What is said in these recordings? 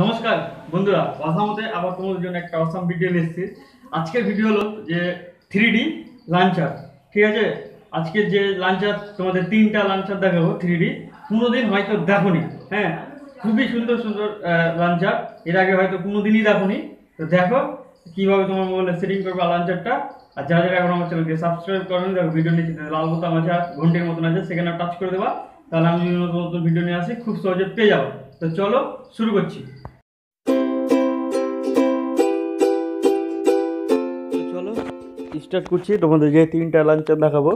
নমস্কার বন্ধুরা মতে আবার তোমাদের জন্য একটা অসাম ভিডিও নিয়ে এসেছি আজকের ভিডিও হলো যে থ্রি ডি লাঞ্চার ঠিক আছে আজকের যে লাঞ্চার তোমাদের তিনটা লাঞ্চার দেখাবো থ্রি ডি কোনোদিন হয়তো দেখোনি হ্যাঁ খুবই সুন্দর সুন্দর লাঞ্চার এর আগে হয়তো কোনোদিনই দেখোনি তো দেখো কীভাবে তোমার মোবাইলে সেটিং করবে লাঞ্চারটা আর যা যারা এখন আমার চ্যানেলকে সাবস্ক্রাইব করেন দেখো ভিডিও নিচে লাল বোতাম আছে ঘন্টির মতন আছে সেখানে টাচ করে দেবা তাহলে আমি নতুন নতুন ভিডিও নিয়ে আসি খুব সহজে পেয়ে যাবো তো চলো শুরু করছি চলো স্টার্ট করছি তোমাদের যে তিনটা লাঞ্চার দেখাবো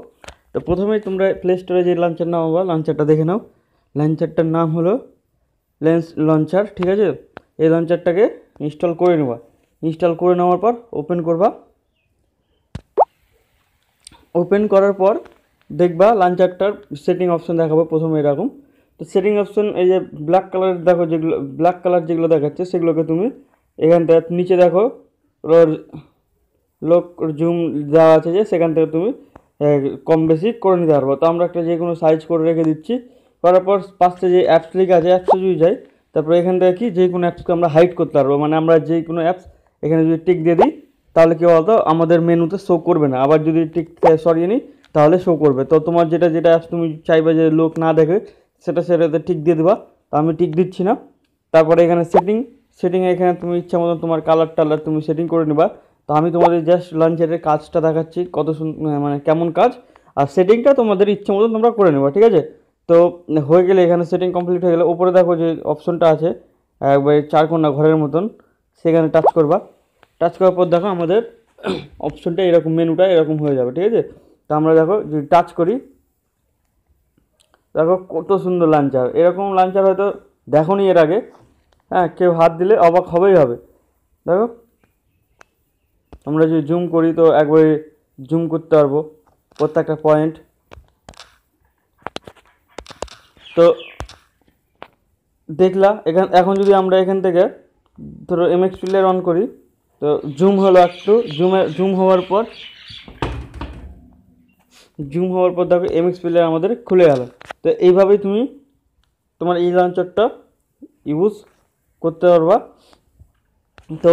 তো প্রথমেই তোমরা প্লে স্টোরে যে লাঞ্চার নাম হবা লাঞ্চারটা দেখে নাও লাঞ্চারটার নাম হলো লেন্স লঞ্চার ঠিক আছে এই লঞ্চারটাকে ইনস্টল করে নেবা ইনস্টল করে নেওয়ার পর ওপেন করবা ওপেন করার পর দেখবা লাঞ্চারটার সেটিং অপশন দেখাবো প্রথমে এরকম তো সেটিং অপশন এই যে ব্ল্যাক কালারের দেখো যেগুলো ব্ল্যাক কালার যেগুলো দেখাচ্ছে সেগুলোকে তুমি এখান থেকে নিচে দেখো লোক জুম দেওয়া আছে যে সেখান থেকে তুমি কম বেশি করে নিতে পারবো তো আমরা একটা যে কোনো সাইজ করে রেখে দিচ্ছি করার পর পাশে যে অ্যাপস লিখে আছে অ্যাপসে যদি যাই তারপরে এখান থেকে কি যে কোনো অ্যাপসকে আমরা হাইট করতে পারবো মানে আমরা যে কোনো অ্যাপস এখানে যদি টিক দিয়ে দিই তাহলে কী বলতো আমাদের মেনুতে শো করবে না আবার যদি টিক সরিয়ে নিই তাহলে শো করবে তো তোমার যেটা যেটা অ্যাপস তুমি চাইবে যে লোক না দেখে সেটা সেটাতে ঠিক দিয়ে দেবা তো আমি ঠিক দিচ্ছি না তারপরে এখানে সেটিং সেটিংয়ে এখানে তুমি ইচ্ছা মতন তোমার কালার টালার তুমি সেটিং করে নেবা তো আমি তোমাদের জাস্ট লাঞ্চারের কাজটা দেখাচ্ছি কত মানে, মানে কেমন কাজ আর সেটিংটা তোমাদের ইচ্ছে মতন তোমরা করে নেবা ঠিক আছে তো হয়ে গেলে এখানে সেটিং কমপ্লিট হয়ে গেলে ওপরে দেখো যে অপশনটা আছে চার কন্যা ঘরের মতন সেখানে টাচ করবা টাচ করার পর দেখো আমাদের অপশনটা এরকম মেনুটা এরকম হয়ে যাবে ঠিক আছে তো আমরা দেখো যদি টাচ করি দেখো কত সুন্দর লাঞ্চার এরকম লাঞ্চার হয়তো দেখোনি এর আগে হ্যাঁ কেউ হাত দিলে অবাক হবেই হবে দেখো আমরা যদি জুম করি তো একবারে জুম করতে পারবো প্রত্যেকটা পয়েন্ট তো দেখলা এখান এখন যদি আমরা এখান থেকে ধরো এম প্লেয়ার অন করি তো জুম হলো একটু জুমে জুম হওয়ার পর জুম হওয়ার পর দেখো এমএক্স প্লেয়ার আমাদের খুলে গেল তো এইভাবেই তুমি তোমার এই লঞ্চারটা ইউজ করতে পারবা তো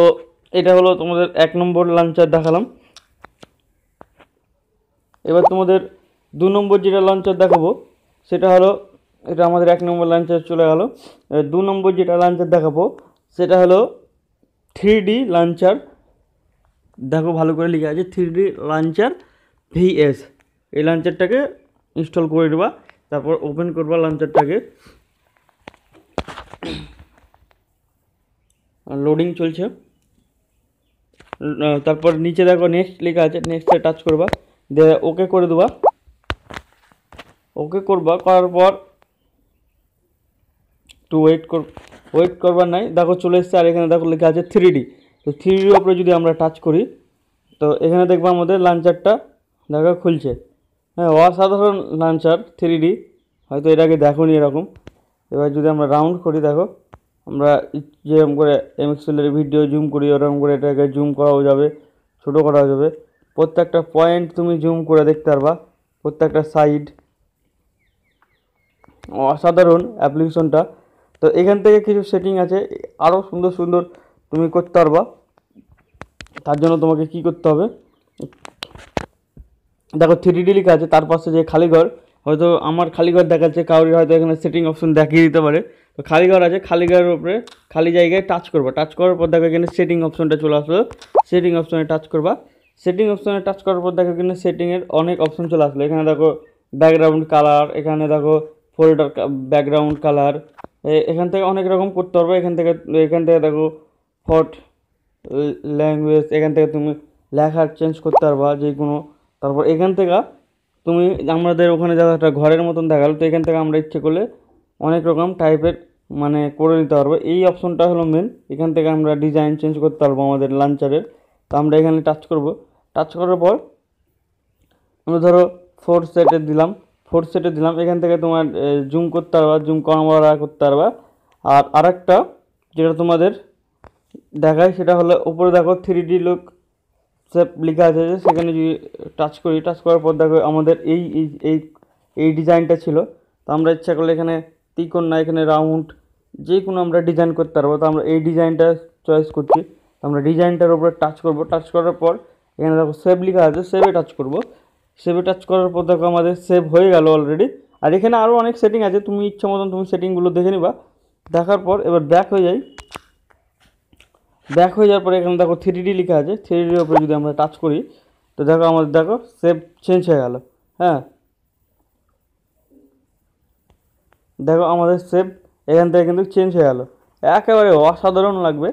এটা হলো তোমাদের এক নম্বর লঞ্চার দেখালাম এবার তোমাদের দু নম্বর যেটা লঞ্চার দেখাবো সেটা হলো এটা আমাদের এক নম্বর লঞ্চার চলে গেল দু নম্বর যেটা লঞ্চার দেখাবো সেটা হলো থ্রি ডি লঞ্চার দেখো ভালো করে লিখে আছে থ্রি ডি লঞ্চার ভিএস এই লাঞ্চারটাকে ইনস্টল করে নেবা তারপর ওপেন করবা লাঞ্চারটাকে লোডিং চলছে তারপর নিচে দেখো নেক্সট লেখা আছে নেক্সটে টাচ করবা ওকে করে দেবা ওকে করবা করার পর একটু ওয়েট কর ওয়েট করবার নাই দেখো চলে এসছে আর এখানে দেখো লেখা আছে থ্রি ডি তো থ্রি ডির উপরে যদি আমরা টাচ করি তো এখানে দেখবো আমাদের লাঞ্চারটা দেখা খুলছে হ্যাঁ অসাধারণ লাঞ্চার থ্রি ডি হয়তো এটাকে আগে নি এরকম এবার যদি আমরা রাউন্ড করি দেখো আমরা যেরকম করে এমএক্সেলের ভিডিও জুম করি ওরকম করে এটাকে জুম করাও যাবে ছোটো করাও যাবে প্রত্যেকটা পয়েন্ট তুমি জুম করে দেখতে পারবা প্রত্যেকটা সাইড অসাধারণ অ্যাপ্লিকেশনটা তো এখান থেকে কিছু সেটিং আছে আরও সুন্দর সুন্দর তুমি করতে পারবা তার জন্য তোমাকে কি করতে হবে দেখো থ্রি ডি লিখা আছে তার পাশে যে খালি ঘর হয়তো আমার খালি ঘর দেখাচ্ছে কাউরি হয়তো এখানে সেটিং অপশন দেখিয়ে দিতে পারে তো খালি ঘর আছে খালি ঘরের উপরে খালি জায়গায় টাচ করবা টাচ করার পর দেখো এখানে সেটিং অপশনটা চলে আসলো সেটিং অপশনে টাচ করবা সেটিং অপশনে টাচ করার পর দেখো কিন্তু সেটিংয়ের অনেক অপশন চলে আসলো এখানে দেখো ব্যাকগ্রাউন্ড কালার এখানে দেখো ফোল্ডার ব্যাকগ্রাউন্ড কালার এখান থেকে অনেক রকম করতে পারবো এখান থেকে এখান থেকে দেখো ফট ল্যাঙ্গুয়েজ এখান থেকে তুমি লেখার চেঞ্জ করতে পারবা যে কোনো তারপর এখান থেকে তুমি আমাদের ওখানে যা একটা ঘরের মতন দেখালো তো এখান থেকে আমরা ইচ্ছে করলে অনেক রকম টাইপের মানে করে নিতে পারবো এই অপশনটা হলো মেন এখান থেকে আমরা ডিজাইন চেঞ্জ করতে পারবো আমাদের লাঞ্চারের তো আমরা এখানে টাচ করব টাচ করার পর আমরা ধরো ফোর সেটে দিলাম ফোর সেটে দিলাম এখান থেকে তোমার জুম করতে পারবা জুম কমরা করতে পারবা আর আরেকটা যেটা তোমাদের দেখায় সেটা হলো উপরে দেখো থ্রি ডি লুক সেভ লেখা আছে যে সেখানে যদি টাচ করি টাচ করার পর দেখো আমাদের এই এই এই ডিজাইনটা ছিল তো আমরা ইচ্ছা করলে এখানে তিকোন না এখানে রাউন্ড যে কোনো আমরা ডিজাইন করতে পারবো তো আমরা এই ডিজাইনটা চয়েস করছি তো আমরা ডিজাইনটার উপরে টাচ করব টাচ করার পর এখানে দেখো সেভ লেখা আছে সেভে টাচ করব সেভে টাচ করার পর দেখো আমাদের সেভ হয়ে গেল অলরেডি আর এখানে আরও অনেক সেটিং আছে তুমি ইচ্ছা মতন তুমি সেটিংগুলো দেখে নিবা দেখার পর এবার ব্যাক হয়ে যায় ব্যাক হয়ে যাওয়ার পরে এখানে দেখো থ্রি ডি লেখা আছে থ্রি ডির ওপরে যদি আমরা টাচ করি তো দেখো আমাদের দেখো সেফ চেঞ্জ হয়ে গেল হ্যাঁ দেখো আমাদের সেফ এখান থেকে কিন্তু চেঞ্জ হয়ে গেল একেবারে অসাধারণ লাগবে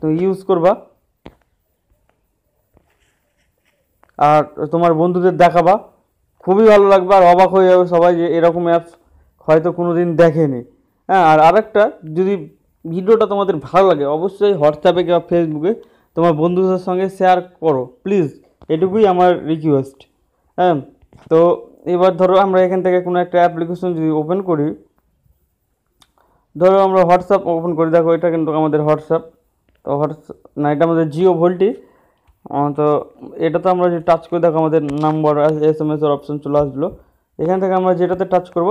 তুমি ইউজ করবা আর তোমার বন্ধুদের দেখাবা খুবই ভালো লাগবে আর অবাক হয়ে যাবে সবাই যে এরকম অ্যাপস হয়তো কোনো দিন দেখেনি হ্যাঁ আর আরেকটা যদি ভিডিওটা তোমাদের ভালো লাগে অবশ্যই হোয়াটসঅ্যাপে কিংবা ফেসবুকে তোমার বন্ধুদের সঙ্গে শেয়ার করো প্লিজ এটুকুই আমার রিকোয়েস্ট হ্যাঁ তো এবার ধরো আমরা এখান থেকে কোনো একটা অ্যাপ্লিকেশন যদি ওপেন করি ধরো আমরা হোয়াটসঅ্যাপ ওপেন করি দেখো এটা কিন্তু আমাদের হোয়াটসঅ্যাপ তো হোয়াটসঅ্যাপ না এটা আমাদের জিও ভোল্টি তো এটা তো আমরা যে টাচ করি দেখো আমাদের নাম্বার এস এম এসের অপশন চলে আসলো এখান থেকে আমরা যেটাতে টাচ করব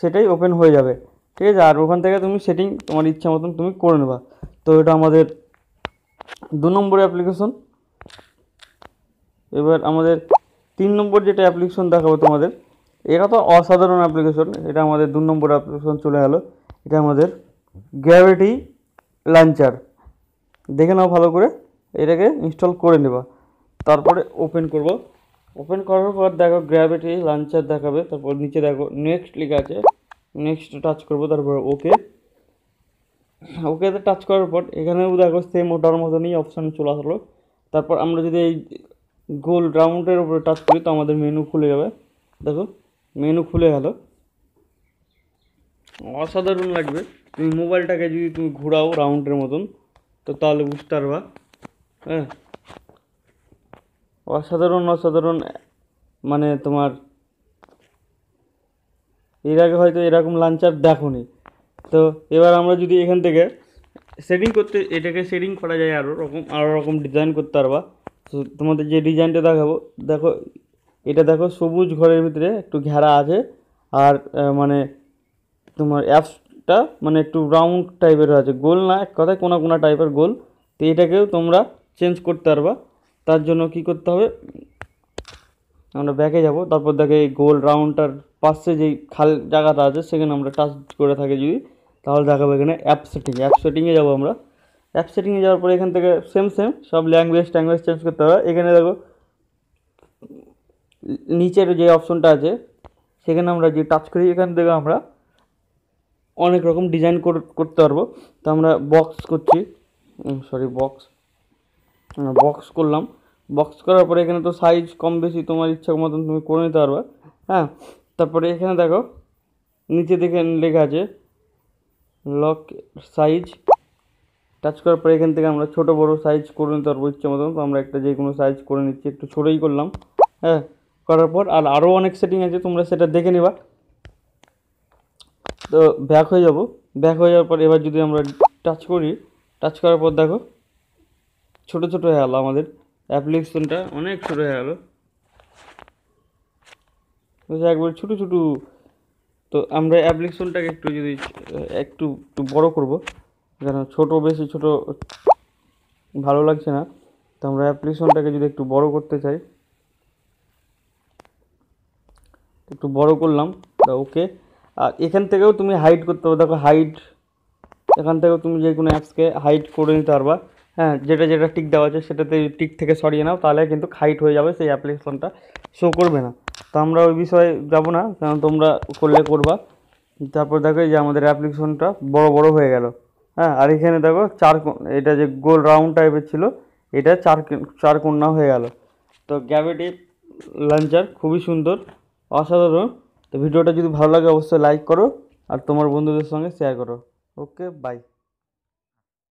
সেটাই ওপেন হয়ে যাবে ঠিক আছে আর ওখান থেকে তুমি সেটিং তোমার ইচ্ছা মতন তুমি করে নেবা তো এটা আমাদের দু নম্বর অ্যাপ্লিকেশন এবার আমাদের তিন নম্বর যেটা অ্যাপ্লিকেশন দেখাবো তোমাদের এটা তো অসাধারণ অ্যাপ্লিকেশন এটা আমাদের দু নম্বর অ্যাপ্লিকেশন চলে গেলো এটা আমাদের গ্র্যাভিটি লাঞ্চার দেখে নাও ভালো করে এটাকে ইনস্টল করে নেবা তারপরে ওপেন করব ওপেন করার পর দেখো গ্র্যাভিটি লাঞ্চার দেখাবে তারপর নিচে দেখো নেক্সট লেখা আছে নেক্সট টাচ করব তারপর ওকে ওকেতে টাচ করার পর এখানেও দেখো সেম ওটার মতনই অপশান চলে আসলো তারপর আমরা যদি এই গোল রাউন্ডের উপরে টাচ করি তো আমাদের মেনু খুলে যাবে দেখো মেনু খুলে গেল অসাধারণ লাগবে তুমি মোবাইলটাকে যদি তুমি ঘোরাও রাউন্ডের মতন তো তাহলে বুঝতে পারবা হ্যাঁ অসাধারণ অসাধারণ মানে তোমার এর আগে হয়তো এরকম লাঞ্চার নি তো এবার আমরা যদি এখান থেকে শেডিং করতে এটাকে শেডিং করা যায় আরও রকম আরও রকম ডিজাইন করতে পারবা তো তোমাদের যে ডিজাইনটা দেখাবো দেখো এটা দেখো সবুজ ঘরের ভিতরে একটু ঘেরা আছে আর মানে তোমার অ্যাপসটা মানে একটু রাউন্ড টাইপের আছে গোল না এক কথায় কোনা কোনা টাইপের গোল তো এটাকেও তোমরা চেঞ্জ করতে পারবা তার জন্য কি করতে হবে আমরা ব্যাকে যাব তারপর দেখে এই গোল রাউন্ডটার পাশে যেই খাল জায়গাটা আছে সেখানে আমরা টাচ করে থাকি যদি তাহলে দেখাবো এখানে অ্যাপ সেটিং অ্যাপ সেটিংয়ে যাবো আমরা অ্যাপ সেটিংয়ে যাওয়ার পরে এখান থেকে সেম সেম সব ল্যাঙ্গুয়েজ ট্যাঙ্গুয়েজ চেঞ্জ করতে হবে এখানে দেখো নিচের যে অপশনটা আছে সেখানে আমরা যে টাচ করি এখান থেকে আমরা অনেক রকম ডিজাইন করতে পারবো তো আমরা বক্স করছি সরি বক্স বক্স করলাম বক্স করার পরে এখানে তো সাইজ কম বেশি তোমার ইচ্ছা মতন তুমি করে নিতে পারবে হ্যাঁ তারপরে এখানে দেখো নিচে দেখে লেখা আছে লক সাইজ টাচ করার পরে এখান থেকে আমরা ছোটো বড়ো সাইজ করে নিতে পারবো ইচ্ছে মতন তো আমরা একটা যে কোনো সাইজ করে নিচ্ছি একটু ছোটোই করলাম হ্যাঁ করার পর আর আরও অনেক সেটিং আছে তোমরা সেটা দেখে নেবা তো ব্যাক হয়ে যাব ব্যাক হয়ে যাওয়ার পর এবার যদি আমরা টাচ করি টাচ করার পর দেখো ছোটো ছোটো হয়ে আমাদের অ্যাপ্লিকেশনটা অনেক ছোটো হয়ে গেল একবার ছোটো ছোটো তো আমরা অ্যাপ্লিকেশনটাকে একটু যদি একটু একটু বড় করবো যেন ছোটো বেশি ছোট ভালো লাগছে না তো আমরা অ্যাপ্লিকেশনটাকে যদি একটু বড় করতে চাই একটু বড় করলাম তা ওকে আর এখান থেকেও তুমি হাইড করতে পারো দেখো হাইট এখান থেকেও তুমি যে কোনো অ্যাপসকে হাইড করে নিতে পারবা হ্যাঁ যেটা যেটা টিক দেওয়া আছে সেটাতে টিক থেকে সরিয়ে নাও তাহলে কিন্তু হাইট হয়ে যাবে সেই অ্যাপ্লিকেশনটা শো করবে না তো আমরা ওই বিষয়ে যাব না কারণ তোমরা করলে করবা তারপর দেখো এই যে আমাদের অ্যাপ্লিকেশনটা বড় বড় হয়ে গেল হ্যাঁ আর এখানে দেখো চার এটা যে গোল রাউন্ড টাইপের ছিল এটা চার চার কন্যা হয়ে গেল তো গ্যাভিটি লাঞ্চার খুবই সুন্দর অসাধারণ তো ভিডিওটা যদি ভালো লাগে অবশ্যই লাইক করো আর তোমার বন্ধুদের সঙ্গে শেয়ার করো ওকে বাই